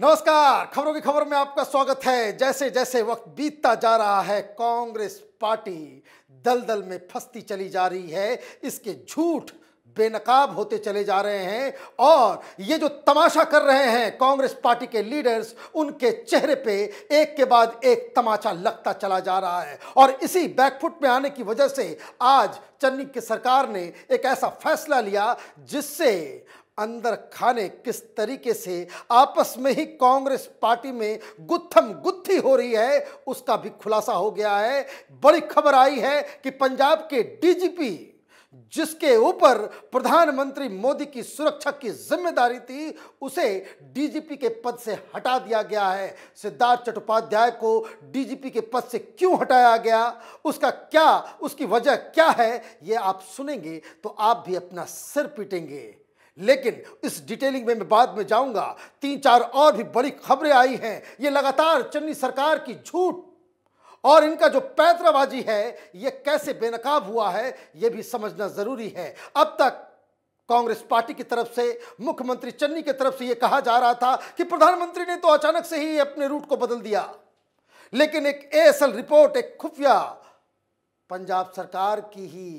नमस्कार खबरों की खबर में आपका स्वागत है जैसे जैसे वक्त बीतता जा रहा है कांग्रेस पार्टी दलदल में फंसती चली जा रही है इसके झूठ बेनकाब होते चले जा रहे हैं और ये जो तमाशा कर रहे हैं कांग्रेस पार्टी के लीडर्स उनके चेहरे पे एक के बाद एक तमाचा लगता चला जा रहा है और इसी बैकफुट में आने की वजह से आज चन्नी की सरकार ने एक ऐसा फैसला लिया जिससे अंदर खाने किस तरीके से आपस में ही कांग्रेस पार्टी में गुत्थम गुत्थी हो रही है उसका भी खुलासा हो गया है बड़ी खबर आई है कि पंजाब के डीजीपी जिसके ऊपर प्रधानमंत्री मोदी की सुरक्षा की जिम्मेदारी थी उसे डीजीपी के पद से हटा दिया गया है सिद्धार्थ चट्टोपाध्याय को डीजीपी के पद से क्यों हटाया गया उसका क्या उसकी वजह क्या है ये आप सुनेंगे तो आप भी अपना सिर पीटेंगे लेकिन इस डिटेलिंग में मैं बाद में जाऊंगा तीन चार और भी बड़ी खबरें आई हैं ये लगातार चन्नी सरकार की झूठ और इनका जो पैतराबाजी है ये कैसे बेनकाब हुआ है ये भी समझना ज़रूरी है अब तक कांग्रेस पार्टी की तरफ से मुख्यमंत्री चन्नी की तरफ से ये कहा जा रहा था कि प्रधानमंत्री ने तो अचानक से ही अपने रूट को बदल दिया लेकिन एक एएसएल रिपोर्ट एक खुफिया पंजाब सरकार की ही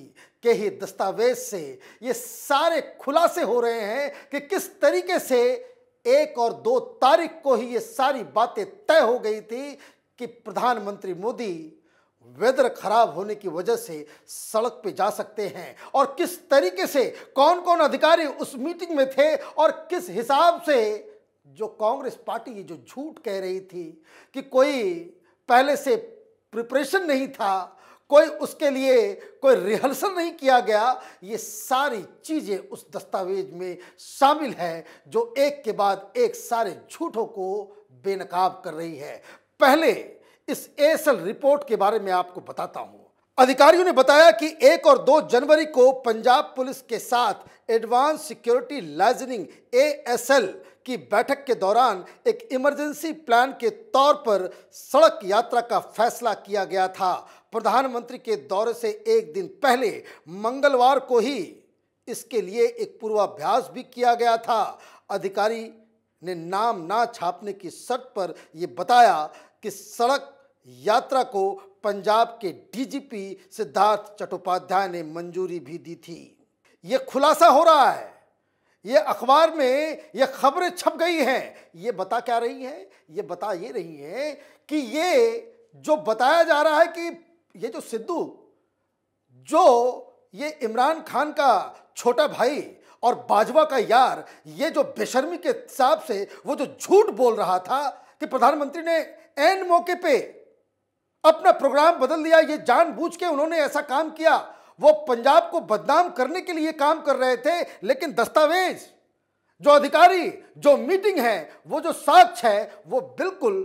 के ही दस्तावेज से ये सारे खुलासे हो रहे हैं कि किस तरीके से एक और दो तारीख को ही ये सारी बातें तय हो गई थी कि प्रधानमंत्री मोदी वेदर खराब होने की वजह से सड़क पे जा सकते हैं और किस तरीके से कौन कौन अधिकारी उस मीटिंग में थे और किस हिसाब से जो कांग्रेस पार्टी ये जो झूठ कह रही थी कि कोई पहले से प्रिपरेशन नहीं था कोई उसके लिए कोई रिहर्सल नहीं किया गया ये सारी चीज़ें उस दस्तावेज में शामिल हैं जो एक के बाद एक सारे झूठों को बेनकाब कर रही है पहले इस एसल रिपोर्ट के बारे में आपको बताता हूँ अधिकारियों ने बताया कि एक और दो जनवरी को पंजाब पुलिस के साथ एडवांस सिक्योरिटी लाइजनिंग एएसएल की बैठक के दौरान एक इमरजेंसी प्लान के तौर पर सड़क यात्रा का फैसला किया गया था प्रधानमंत्री के दौरे से एक दिन पहले मंगलवार को ही इसके लिए एक पूर्वाभ्यास भी किया गया था अधिकारी ने नाम ना छापने की शर्त पर यह बताया कि सड़क यात्रा को पंजाब के डीजीपी सिद्धार्थ चट्टोपाध्याय ने मंजूरी भी दी थी ये खुलासा हो रहा है ये अखबार में ये खबरें छप गई हैं ये बता क्या रही हैं ये बता ये रही हैं कि ये जो बताया जा रहा है कि ये जो सिद्धू जो ये इमरान खान का छोटा भाई और बाजवा का यार ये जो बेशर्मी के हिसाब से वो जो झूठ बोल रहा था कि प्रधानमंत्री ने एन मौके पे अपना प्रोग्राम बदल दिया ये जानबूझ के उन्होंने ऐसा काम किया वो पंजाब को बदनाम करने के लिए काम कर रहे थे लेकिन दस्तावेज जो अधिकारी जो मीटिंग है वो जो साक्ष है वो बिल्कुल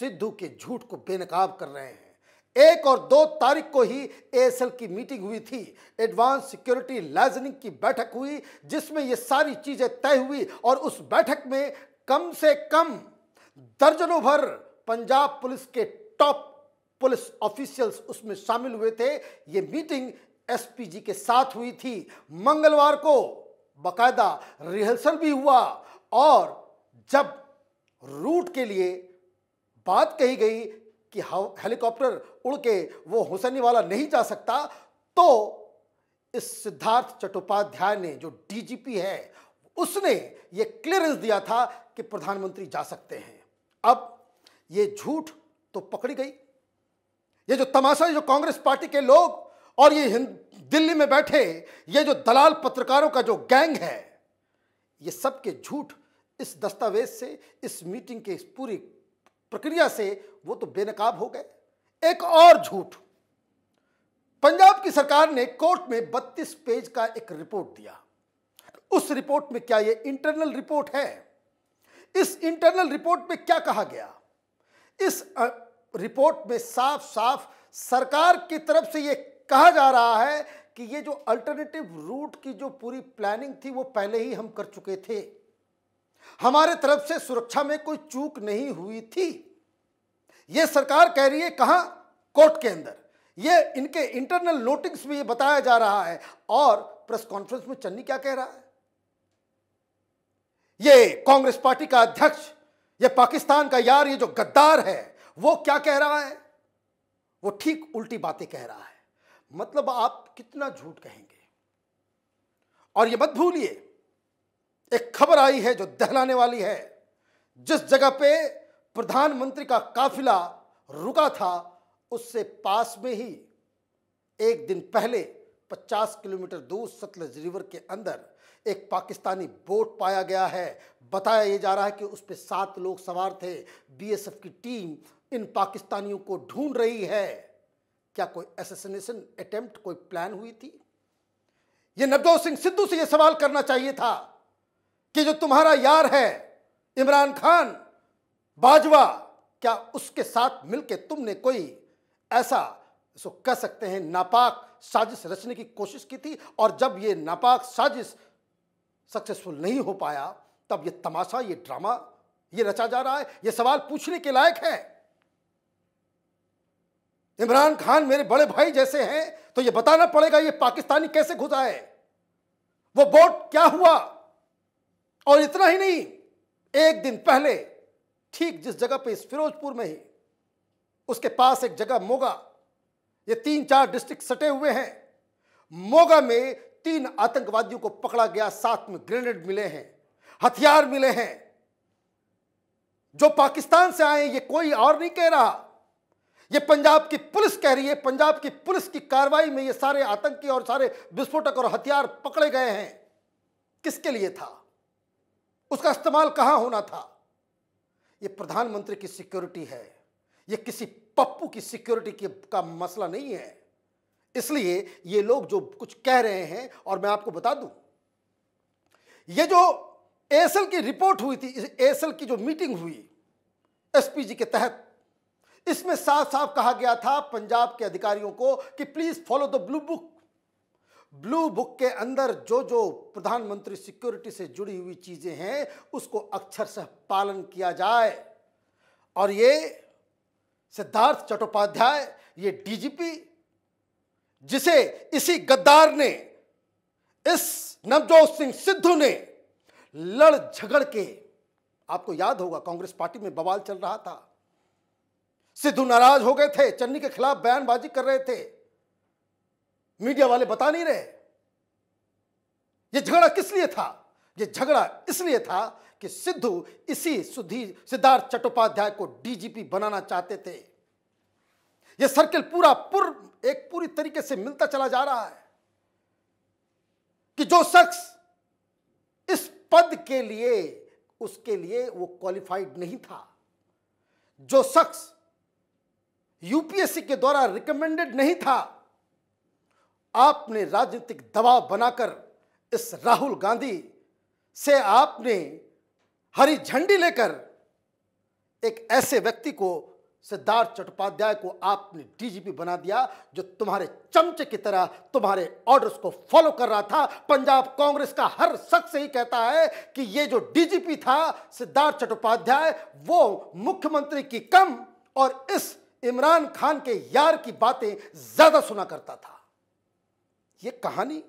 सिद्धू के झूठ को बेनकाब कर रहे हैं एक और दो तारीख को ही एएसएल की मीटिंग हुई थी एडवांस सिक्योरिटी लाइजनिंग की बैठक हुई जिसमें ये सारी चीजें तय हुई और उस बैठक में कम से कम दर्जनों भर पंजाब पुलिस के टॉप पुलिस ऑफिशियल्स उसमें शामिल हुए थे ये मीटिंग एसपीजी के साथ हुई थी मंगलवार को बकायदा रिहर्सल भी हुआ और जब रूट के लिए बात कही गई कि हेलीकॉप्टर उड़ के वो हुसैनी वाला नहीं जा सकता तो इस सिद्धार्थ चट्टोपाध्याय ने जो डीजीपी है उसने ये क्लियरेंस दिया था कि प्रधानमंत्री जा सकते हैं अब ये झूठ तो पकड़ी गई ये जो तमाशा जो कांग्रेस पार्टी के लोग और ये दिल्ली में बैठे ये जो दलाल पत्रकारों का जो गैंग है ये सब के झूठ इस दस्तावेज से इस मीटिंग के इस पूरी प्रक्रिया से वो तो बेनकाब हो गए एक और झूठ पंजाब की सरकार ने कोर्ट में 32 पेज का एक रिपोर्ट दिया उस रिपोर्ट में क्या ये इंटरनल रिपोर्ट है इस इंटरनल रिपोर्ट में क्या कहा गया इस रिपोर्ट में साफ साफ सरकार की तरफ से ये कहा जा रहा है कि ये जो अल्टरनेटिव रूट की जो पूरी प्लानिंग थी वो पहले ही हम कर चुके थे हमारे तरफ से सुरक्षा में कोई चूक नहीं हुई थी ये सरकार कह रही है कहां कोर्ट के अंदर ये इनके इंटरनल नोटिंग्स में ये बताया जा रहा है और प्रेस कॉन्फ्रेंस में चन्नी क्या कह रहा है ये कांग्रेस पार्टी का अध्यक्ष ये पाकिस्तान का यार ये जो गद्दार है वो क्या कह रहा है वो ठीक उल्टी बातें कह रहा है मतलब आप कितना झूठ कहेंगे और ये मत भूलिए एक खबर आई है जो दहलाने वाली है जिस जगह पे प्रधानमंत्री का काफिला रुका था उससे पास में ही एक दिन पहले 50 किलोमीटर दूर सतलज रिवर के अंदर एक पाकिस्तानी बोट पाया गया है बताया ये जा रहा है कि उस पर सात लोग सवार थे बीएसएफ की टीम इन पाकिस्तानियों को ढूंढ रही है क्या कोई एसेसिनेशन अटेम्प्ट कोई प्लान हुई थी ये नवजोत सिंह सिद्धू से यह सवाल करना चाहिए था कि जो तुम्हारा यार है इमरान खान बाजवा क्या उसके साथ मिलकर तुमने कोई ऐसा कह सकते हैं नापाक साजिश रचने की कोशिश की थी और जब ये नापाक साजिश सक्सेसफुल नहीं हो पाया तब ये तमाशा ये ड्रामा ये रचा जा रहा है ये सवाल पूछने के लायक है इमरान खान मेरे बड़े भाई जैसे हैं तो ये बताना पड़ेगा ये पाकिस्तानी कैसे घुसा है वो वोट क्या हुआ और इतना ही नहीं एक दिन पहले ठीक जिस जगह पे इस फिरोजपुर में ही उसके पास एक जगह मोगा ये तीन चार डिस्ट्रिक्ट सटे हुए हैं मोगा में तीन आतंकवादियों को पकड़ा गया साथ में ग्रेनेड मिले हैं हथियार मिले हैं जो पाकिस्तान से आए ये कोई और नहीं कह रहा ये पंजाब की पुलिस कह रही है पंजाब की पुलिस की कार्रवाई में ये सारे आतंकी और सारे विस्फोटक और हथियार पकड़े गए हैं किसके लिए था उसका इस्तेमाल कहां होना था ये प्रधानमंत्री की सिक्योरिटी है ये किसी पप्पू की सिक्योरिटी का मसला नहीं है इसलिए ये लोग जो कुछ कह रहे हैं और मैं आपको बता दूं ये जो एसएल की रिपोर्ट हुई थी एसएल की जो मीटिंग हुई एसपीजी के तहत इसमें साफ साफ कहा गया था पंजाब के अधिकारियों को कि please follow the blue book blue book के अंदर जो जो प्रधानमंत्री सिक्योरिटी से जुड़ी हुई चीजें हैं उसको से पालन किया जाए और ये सिद्धार्थ चट्टोपाध्याय ये डीजीपी जिसे इसी गद्दार ने इस नवजोत सिंह सिद्धू ने लड़ झगड़ के आपको याद होगा कांग्रेस पार्टी में बवाल चल रहा था सिद्धू नाराज हो गए थे चन्नी के खिलाफ बयानबाजी कर रहे थे मीडिया वाले बता नहीं रहे यह झगड़ा किस लिए था यह झगड़ा इसलिए था कि सिद्धू इसी सुधीर सिद्धार्थ चट्टोपाध्याय को डीजीपी बनाना चाहते थे यह सर्किल पूरा पूर्व एक पूरी तरीके से मिलता चला जा रहा है कि जो शख्स इस पद के लिए उसके लिए वो क्वालिफाइड नहीं था जो शख्स यूपीएससी के द्वारा रिकमेंडेड नहीं था आपने राजनीतिक दबाव बनाकर इस राहुल गांधी से आपने हरी झंडी लेकर एक ऐसे व्यक्ति को सिद्धार्थ चट्टोपाध्याय को आपने डीजीपी बना दिया जो तुम्हारे चमचे की तरह तुम्हारे ऑर्डर्स को फॉलो कर रहा था पंजाब कांग्रेस का हर शख्स ही कहता है कि ये जो डीजीपी था सिद्धार्थ चट्टोपाध्याय वो मुख्यमंत्री की कम और इस इमरान खान के यार की बातें ज्यादा सुना करता था ये कहानी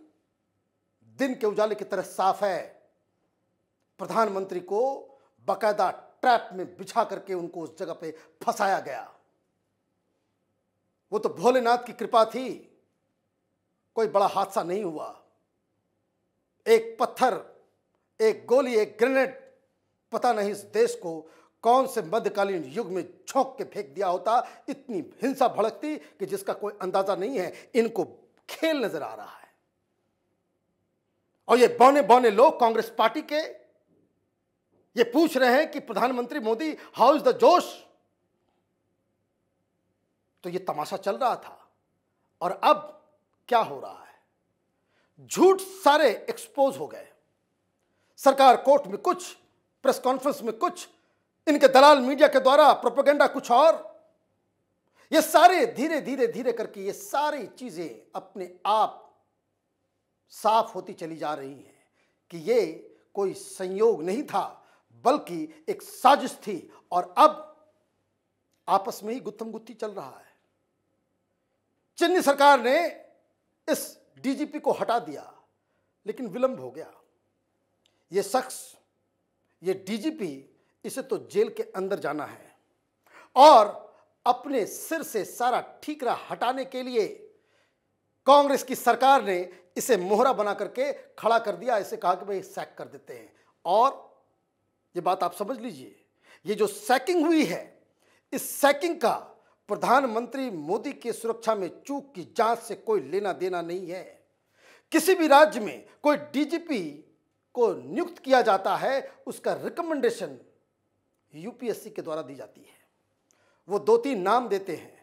दिन के उजाले की तरह साफ है प्रधानमंत्री को बाकायदा ट्रैप में बिछा करके उनको उस जगह पे फंसाया गया वो तो भोलेनाथ की कृपा थी कोई बड़ा हादसा नहीं हुआ एक पत्थर एक गोली एक ग्रेनेड पता नहीं इस देश को कौन से मध्यकालीन युग में झोंक के फेंक दिया होता इतनी हिंसा भड़कती कि जिसका कोई अंदाजा नहीं है इनको खेल नजर आ रहा है और ये बौने बौने लोग कांग्रेस पार्टी के ये पूछ रहे हैं कि प्रधानमंत्री मोदी हाउ इज द जोश तो ये तमाशा चल रहा था और अब क्या हो रहा है झूठ सारे एक्सपोज हो गए सरकार कोर्ट में कुछ प्रेस कॉन्फ्रेंस में कुछ इनके दलाल मीडिया के द्वारा प्रोपोगेंडा कुछ और ये सारे धीरे धीरे धीरे करके ये सारी चीजें अपने आप साफ होती चली जा रही हैं कि ये कोई संयोग नहीं था बल्कि एक साजिश थी और अब आपस में ही गुत्थम गुत्थी चल रहा है चन्नी सरकार ने इस डीजीपी को हटा दिया लेकिन विलंब हो गया यह शख्स यह डीजीपी इसे तो जेल के अंदर जाना है और अपने सिर से सारा ठीकरा हटाने के लिए कांग्रेस की सरकार ने इसे मोहरा बना करके खड़ा कर दिया इसे कहा कि भाई सैक कर देते हैं और ये बात आप समझ लीजिए ये जो सैकिंग हुई है इस सैकिंग का प्रधानमंत्री मोदी के सुरक्षा में चूक की जांच से कोई लेना देना नहीं है किसी भी राज्य में कोई डीजीपी को नियुक्त किया जाता है उसका रिकमेंडेशन यूपीएससी के द्वारा दी जाती है वो दो तीन नाम देते हैं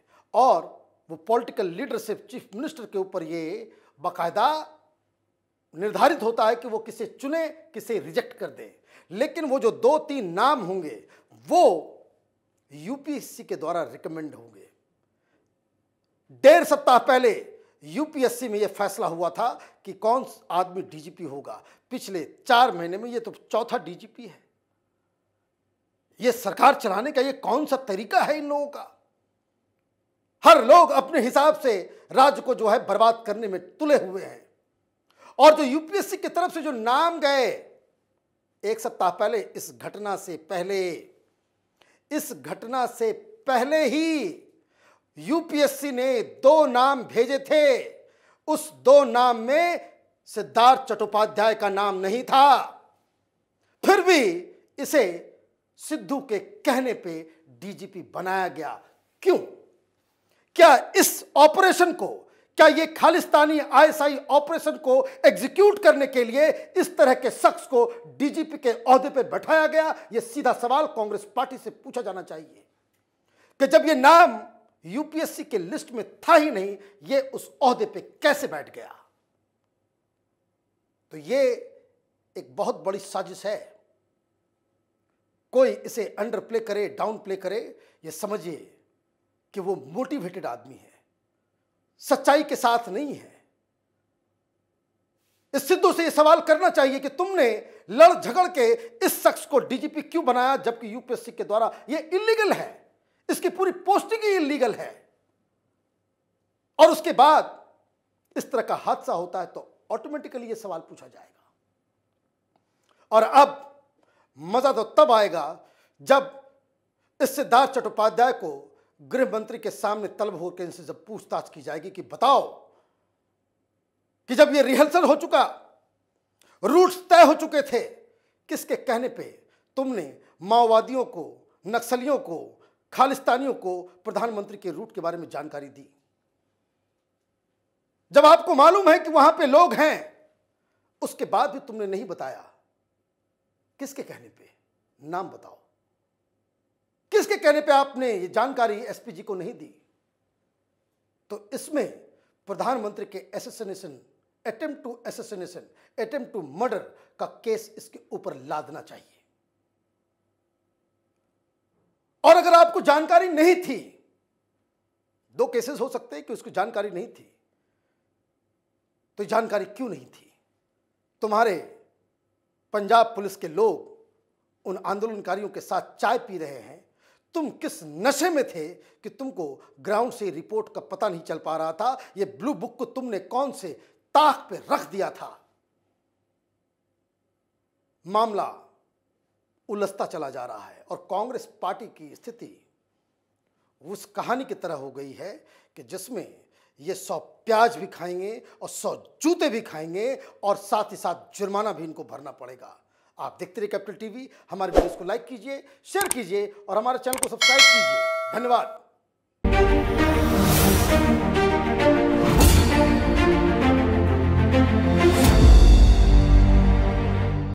और वो पॉलिटिकल लीडरशिप चीफ मिनिस्टर के ऊपर ये बाकायदा निर्धारित होता है कि वो किसे चुने किसे रिजेक्ट कर दे लेकिन वो जो दो तीन नाम होंगे वो यूपीएससी के द्वारा रिकमेंड होंगे डेढ़ सप्ताह पहले यूपीएससी में यह फैसला हुआ था कि कौन आदमी डीजीपी होगा पिछले चार महीने में यह तो चौथा डीजीपी है यह सरकार चलाने का यह कौन सा तरीका है इन लोगों का हर लोग अपने हिसाब से राज्य को जो है बर्बाद करने में तुले हुए हैं और जो यूपीएससी की तरफ से जो नाम गए एक सप्ताह पहले इस घटना से पहले इस घटना से पहले ही यूपीएससी ने दो नाम भेजे थे उस दो नाम में सिद्धार्थ चट्टोपाध्याय का नाम नहीं था फिर भी इसे सिद्धू के कहने पे डीजीपी बनाया गया क्यों क्या इस ऑपरेशन को क्या ये खालिस्तानी आईएसआई ऑपरेशन को एग्जीक्यूट करने के लिए इस तरह के शख्स को डीजीपी के अहदे पर बैठाया गया यह सीधा सवाल कांग्रेस पार्टी से पूछा जाना चाहिए कि जब यह नाम यूपीएससी के लिस्ट में था ही नहीं यह उस अहदे पर कैसे बैठ गया तो यह एक बहुत बड़ी साजिश है कोई इसे अंडर प्ले करे डाउन प्ले करे ये समझिए कि वो मोटिवेटेड आदमी है सच्चाई के साथ नहीं है इस सिद्धू से यह सवाल करना चाहिए कि तुमने लड़ झगड़ के इस शख्स को डीजीपी क्यों बनाया जबकि यूपीएससी के द्वारा यह इलीगल है इसकी पूरी पोस्टिंग ही इलीगल है और उसके बाद इस तरह का हादसा होता है तो ऑटोमेटिकली यह सवाल पूछा जाएगा और अब मजा तो तब आएगा जब इस सिद्धार्थ चट्टोपाध्याय को गृह मंत्री के सामने तलब होकर इनसे जब पूछताछ की जाएगी कि बताओ कि जब ये रिहर्सल हो चुका रूट्स तय हो चुके थे किसके कहने पे तुमने माओवादियों को नक्सलियों को खालिस्तानियों को प्रधानमंत्री के रूट के बारे में जानकारी दी जब आपको मालूम है कि वहां पे लोग हैं उसके बाद भी तुमने नहीं बताया किसके कहने पे नाम बताओ किसके कहने पे आपने ये जानकारी एसपी जी को नहीं दी तो इसमें प्रधानमंत्री के assassination attempt to assassination attempt to murder का केस इसके ऊपर लादना चाहिए और अगर आपको जानकारी नहीं थी दो केसेस हो सकते हैं कि उसको जानकारी नहीं थी तो जानकारी क्यों नहीं थी तुम्हारे पंजाब पुलिस के लोग उन आंदोलनकारियों के साथ चाय पी रहे हैं तुम किस नशे में थे कि तुमको ग्राउंड से रिपोर्ट का पता नहीं चल पा रहा था ये ब्लू बुक को तुमने कौन से ताक पे रख दिया था मामला उलझता चला जा रहा है और कांग्रेस पार्टी की स्थिति उस कहानी की तरह हो गई है कि जिसमें ये सौ प्याज भी खाएंगे और सौ जूते भी खाएंगे और साथ ही साथ जुर्माना भी इनको भरना पड़ेगा आप देखते रहिए कैपिटल टीवी हमारे वीडियोस को लाइक कीजिए शेयर कीजिए और हमारे चैनल को सब्सक्राइब कीजिए धन्यवाद